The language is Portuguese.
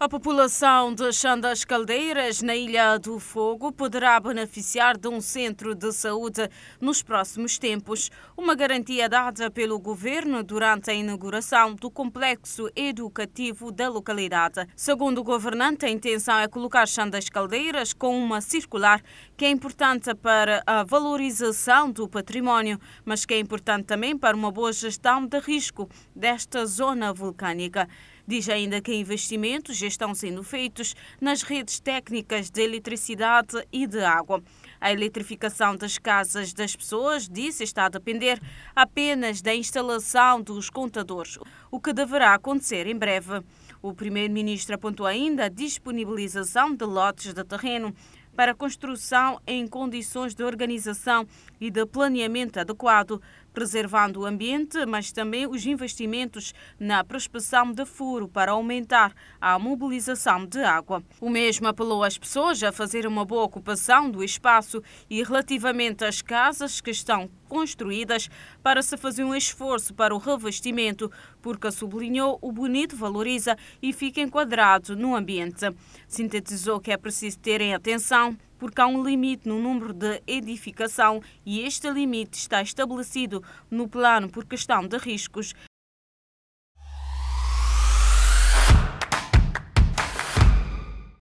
A população de Xandas Caldeiras, na Ilha do Fogo, poderá beneficiar de um centro de saúde nos próximos tempos, uma garantia dada pelo governo durante a inauguração do complexo educativo da localidade. Segundo o governante, a intenção é colocar Xandas Caldeiras com uma circular que é importante para a valorização do património, mas que é importante também para uma boa gestão de risco desta zona vulcânica. Diz ainda que investimentos já estão sendo feitos nas redes técnicas de eletricidade e de água. A eletrificação das casas das pessoas, disse, está a depender apenas da instalação dos contadores, o que deverá acontecer em breve. O primeiro-ministro apontou ainda a disponibilização de lotes de terreno para construção em condições de organização e de planeamento adequado, preservando o ambiente, mas também os investimentos na prospeção de furo para aumentar a mobilização de água. O mesmo apelou às pessoas a fazer uma boa ocupação do espaço e relativamente às casas que estão construídas para se fazer um esforço para o revestimento, porque, sublinhou, o bonito valoriza e fica enquadrado no ambiente. Sintetizou que é preciso terem atenção porque há um limite no número de edificação e este limite está estabelecido no plano por questão de riscos